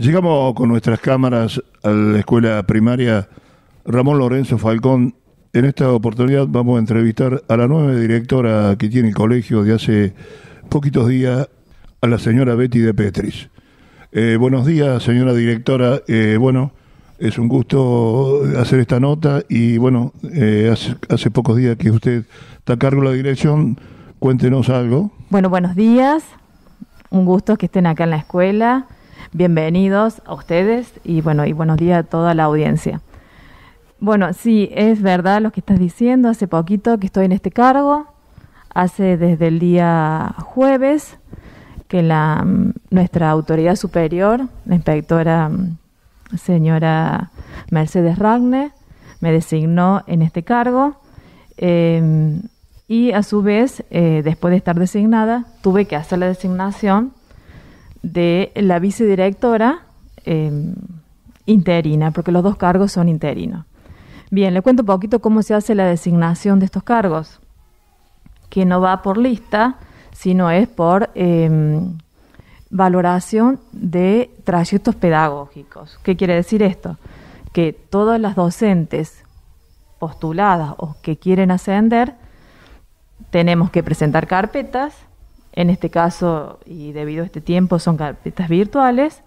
Llegamos con nuestras cámaras a la escuela primaria Ramón Lorenzo Falcón. En esta oportunidad vamos a entrevistar a la nueva directora que tiene el colegio de hace poquitos días, a la señora Betty de Petris. Eh, buenos días, señora directora. Eh, bueno, es un gusto hacer esta nota y bueno, eh, hace, hace, pocos días que usted está a cargo de la dirección, cuéntenos algo. Bueno, buenos días, un gusto que estén acá en la escuela, bienvenidos a ustedes y bueno, y buenos días a toda la audiencia. Bueno, sí, es verdad lo que estás diciendo, hace poquito que estoy en este cargo, hace desde el día jueves que la mm, nuestra autoridad superior, la inspectora mm, señora Mercedes Ragne, me designó en este cargo. Em, y a su vez, eh, después de estar designada, tuve que hacer la designación de la vicedirectora em, interina, porque los dos cargos son interinos. Bien, le cuento un poquito cómo se hace la designación de estos cargos, que no va por lista, sino es por em, valoración de trayectos pedagógicos. ¿Qué quiere decir esto? Que todas las docentes postuladas o que quieren ascender, tenemos que presentar carpetas en este caso y debido a este tiempo son carpetas virtuales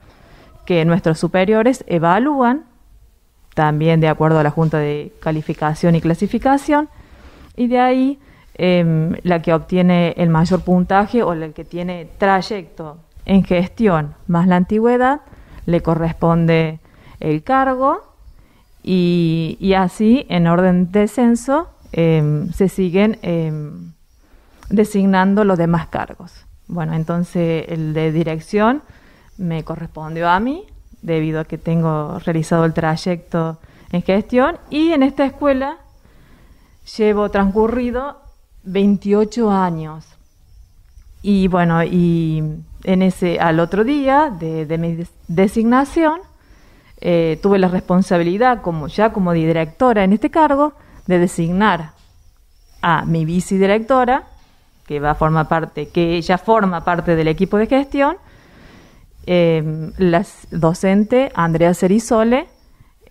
que nuestros superiores evalúan también de acuerdo a la Junta de Calificación y Clasificación y de ahí em, la que obtiene el mayor puntaje o la que tiene trayecto en gestión más la antigüedad le corresponde el cargo y, así en orden de censo em, se siguen em, designando los demás cargos. Bueno, entonces el de dirección me correspondió a mí, debido a que tengo realizado el trayecto en gestión, y en esta escuela llevo transcurrido 28 años. Y bueno, y en ese, al otro día de, mi designación, eh, tuve la responsabilidad, como ya como directora en este cargo, de designar a mi vicedirectora que va a formar parte, que forma parte del equipo de gestión, em, la docente Andrea Cerisole,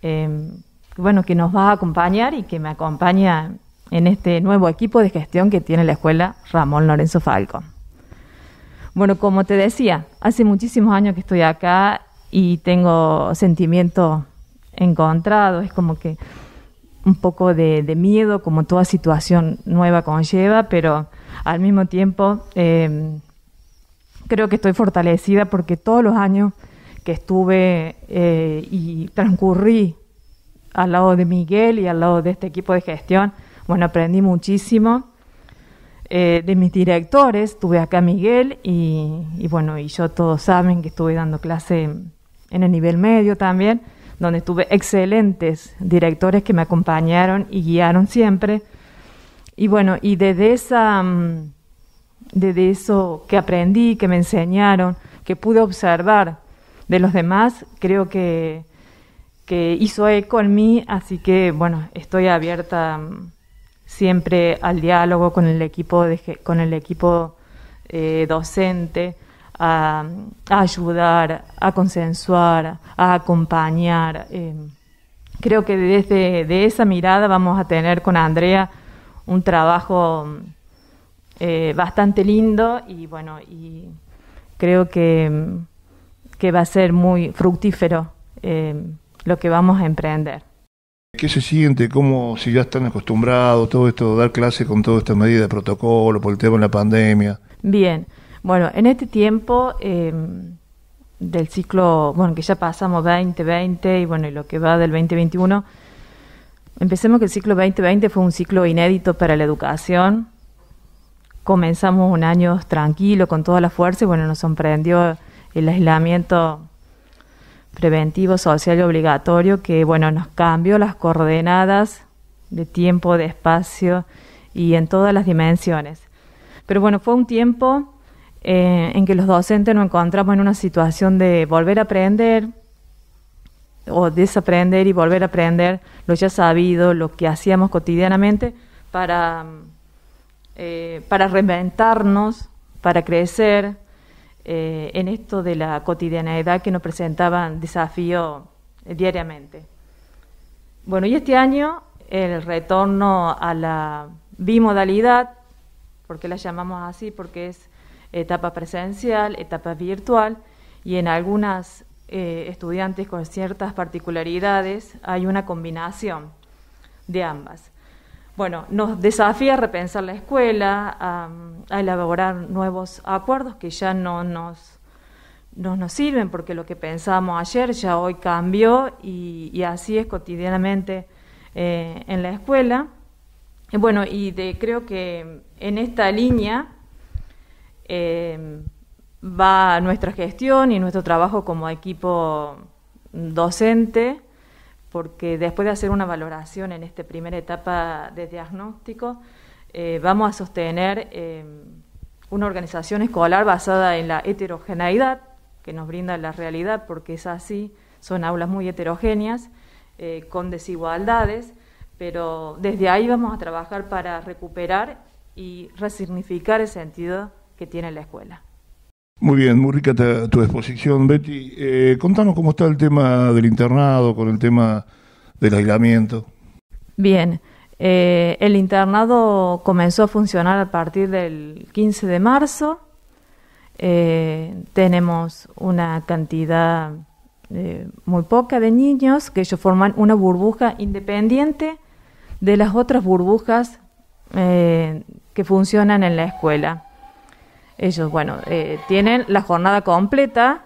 em, bueno, que nos va a acompañar y que me acompaña en este nuevo equipo de gestión que tiene la escuela Ramón Lorenzo Falco. Bueno, como te decía, hace muchísimos años que estoy acá y tengo sentimientos encontrados, es como que un poco de, miedo, como toda situación nueva conlleva, pero al mismo tiempo em, creo que estoy fortalecida porque todos los años que estuve eh, y transcurrí al lado de Miguel y al lado de este equipo de gestión, bueno, aprendí muchísimo. Eh, de mis directores, estuve acá Miguel y, y, bueno, y yo todos saben que estuve dando clase en el nivel medio también donde tuve excelentes directores que me acompañaron y guiaron siempre. Y bueno, y desde, esa, mm, de eso que aprendí, que me enseñaron, que pude observar de los demás, creo que, que hizo eco en mí, así que bueno, estoy abierta mm, siempre al diálogo con el equipo, de, con el equipo eh, docente a, ayudar, a consensuar, a acompañar. Eh. creo que desde de esa mirada vamos a tener con Andrea un trabajo eh, bastante lindo y bueno, y creo que, que va a ser muy fructífero eh, lo que vamos a emprender. ¿Qué se siente? ¿Cómo, si ya están acostumbrados, todo esto, dar clase con toda esta medida de protocolo por el tema de la pandemia? Bien, bueno, en este tiempo em, del ciclo, bueno, que ya pasamos 2020 y bueno, y lo que va del 2021, empecemos que el ciclo 2020 fue un ciclo inédito para la educación. Comenzamos un año tranquilo, con toda la fuerza, y bueno, nos sorprendió el aislamiento preventivo, social y obligatorio, que bueno, nos cambió las coordenadas de tiempo, de espacio y en todas las dimensiones. Pero bueno, fue un tiempo eh, en que los docentes nos encontramos en una situación de volver a aprender o desaprender y volver a aprender lo ya sabido, lo que hacíamos cotidianamente para, eh, para reinventarnos, para crecer eh, en esto de la cotidianeidad que nos presentaba desafío diariamente. Bueno, y este año el retorno a la bimodalidad, porque la llamamos así, porque es etapa presencial, etapa virtual y en algunas eh, estudiantes con ciertas particularidades hay una combinación de ambas. Bueno, nos desafía a repensar la escuela, a, elaborar nuevos acuerdos que ya no nos, nos sirven porque lo que pensamos ayer ya hoy cambió y, así es cotidianamente eh, en la escuela. Bueno, y creo que en esta línea Em, va nuestra gestión y nuestro trabajo como equipo docente, porque después de hacer una valoración en esta primera etapa de diagnóstico, eh, vamos a sostener em, una organización escolar basada en la heterogeneidad que nos brinda la realidad, porque es así, son aulas muy heterogéneas, eh, con desigualdades, pero desde ahí vamos a trabajar para recuperar y resignificar el sentido que tiene la escuela. Muy bien, muy rica tu exposición, Betty. Eh, contanos cómo está el tema del internado, con el tema del aislamiento. Bien, eh, el internado comenzó a funcionar a partir del 15 de marzo. Eh, tenemos una cantidad eh, muy poca de niños que ellos forman una burbuja independiente de las otras burbujas que funcionan en la escuela ellos, bueno, eh, tienen la jornada completa,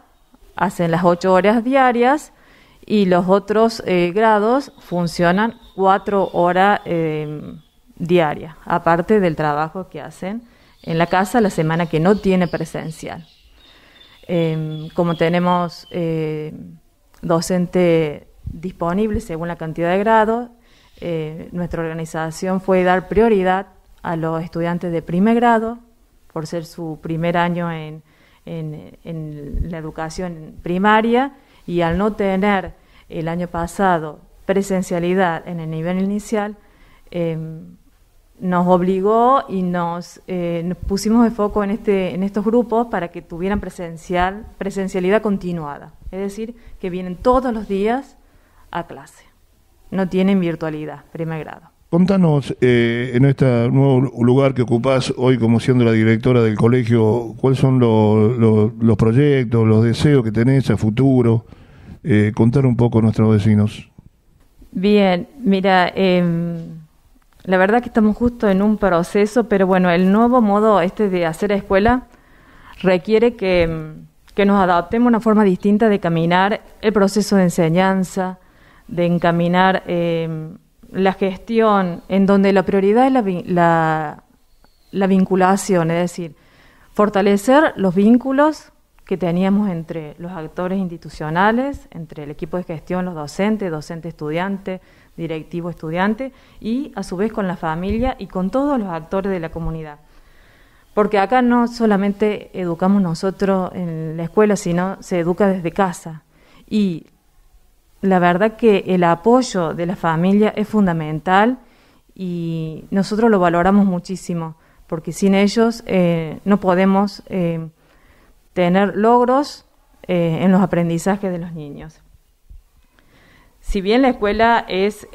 hacen las ocho horas diarias y los otros eh, grados funcionan cuatro horas eh, diarias, aparte del trabajo que hacen en la casa la semana que no tiene presencial. como tenemos docente disponible según la cantidad de grados, nuestra organización fue dar prioridad a los estudiantes de primer grado, por ser su primer año en, en, en la educación primaria y al no tener el año pasado presencialidad en el nivel inicial, em, nos obligó y eh, nos, pusimos de foco en, este, en estos grupos para que tuvieran presencial, presencialidad continuada. Es decir, que vienen todos los días a clase. No tienen virtualidad, primer grado. Contanos eh, en este nuevo lugar que ocupás hoy como siendo la directora del colegio, cuáles son los proyectos, los deseos que tenés a futuro. Eh, contar un poco a nuestros vecinos. Bien, mira, em, la verdad que estamos justo en un proceso, pero bueno, el nuevo modo este de hacer escuela requiere que, em, que nos adaptemos a una forma distinta de caminar el proceso de enseñanza, de encaminar em, la gestión en donde la prioridad es la, vinculación, es decir, fortalecer los vínculos que teníamos entre los actores institucionales, entre el equipo de gestión, los docentes, docente-estudiante, directivo-estudiante, y a su vez con la familia y con todos los actores de la comunidad. Porque acá no solamente educamos nosotros en la escuela, sino se educa desde casa. Y la verdad que el apoyo de la familia es fundamental y nosotros lo valoramos muchísimo, porque sin ellos eh, no podemos eh, tener logros eh, en los aprendizajes de los niños. Si bien la escuela es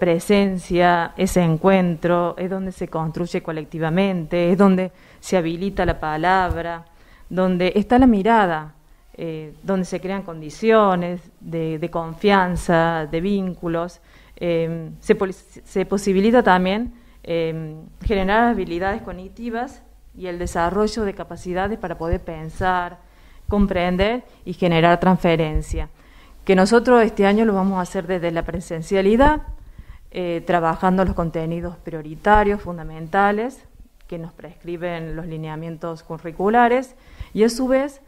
presencia, es encuentro, es donde se construye colectivamente, es donde se habilita la palabra, donde está la mirada, eh, donde se crean condiciones de, confianza, de vínculos. Eh, se, posibilita también eh, generar habilidades cognitivas y el desarrollo de capacidades para poder pensar, comprender y generar transferencia. Que nosotros este año lo vamos a hacer desde la presencialidad, trabajando los contenidos prioritarios, fundamentales, que nos prescriben los lineamientos curriculares y a su vez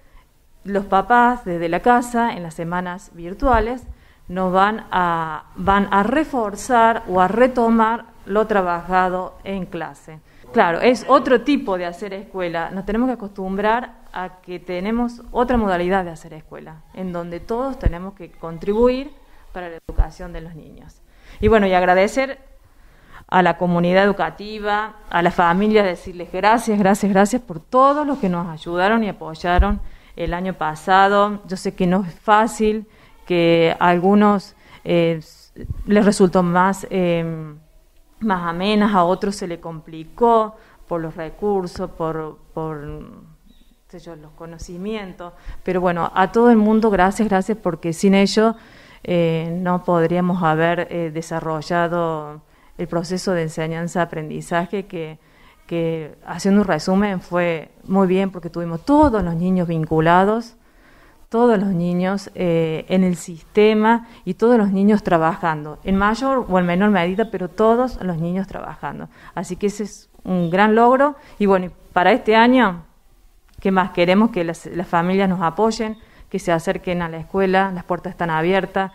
los papás desde la casa en las semanas virtuales nos van a, van a reforzar o a retomar lo trabajado en clase. Claro, es otro tipo de hacer escuela. Nos tenemos que acostumbrar a que tenemos otra modalidad de hacer escuela, en donde todos tenemos que contribuir para la educación de los niños. Y bueno, y agradecer a la comunidad educativa, a las familias, decirles gracias, gracias, gracias por todos los que nos ayudaron y apoyaron el año pasado. Yo sé que no es fácil, que a algunos eh, les resultó más, eh, más amenas, a otros se le complicó por los recursos, por, los conocimientos. Pero bueno, a todo el mundo gracias, gracias, porque sin ellos eh, no podríamos haber eh, desarrollado el proceso de enseñanza-aprendizaje que que haciendo un resumen fue muy bien porque tuvimos todos los niños vinculados, todos los niños eh, en el sistema y todos los niños trabajando, en mayor o en menor medida, pero todos los niños trabajando. Así que ese es un gran logro y bueno, para este año, ¿qué más queremos? Que las familias nos apoyen, que se acerquen a la escuela, las puertas están abiertas.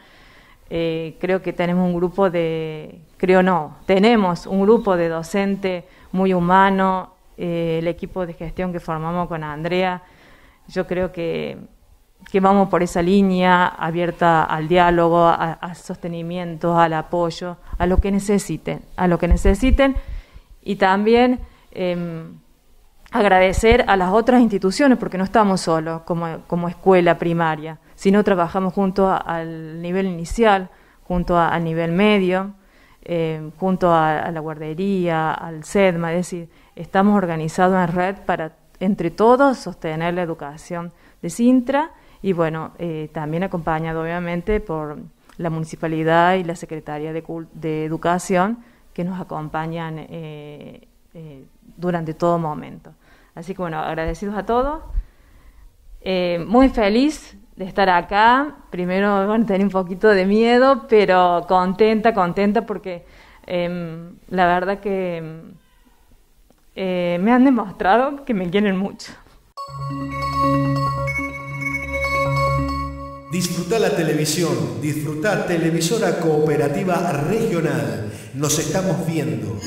Eh, creo que tenemos un grupo de, creo no, tenemos un grupo de docente muy humano, eh, el equipo de gestión que formamos con Andrea, yo creo que, vamos por esa línea abierta al diálogo, al sostenimiento, al apoyo, a lo que necesiten, a lo que necesiten y también... Em, agradecer a las otras instituciones, porque no estamos solos como, escuela primaria, sino trabajamos junto al nivel inicial, junto al nivel medio, eh, junto a, la guardería, al SEDMA, es decir, estamos organizados en red para entre todos sostener la educación de Sintra y bueno, eh, también acompañado obviamente por la municipalidad y la Secretaría de, Educación que nos acompañan eh, durante todo momento. Así que bueno, agradecidos a todos. Eh, muy feliz de estar acá. Primero, bueno, tener un poquito de miedo, pero contenta, contenta porque em, la verdad que eh, me han demostrado que me quieren mucho. Disfruta la televisión, disfruta Televisora Cooperativa Regional. Nos estamos viendo.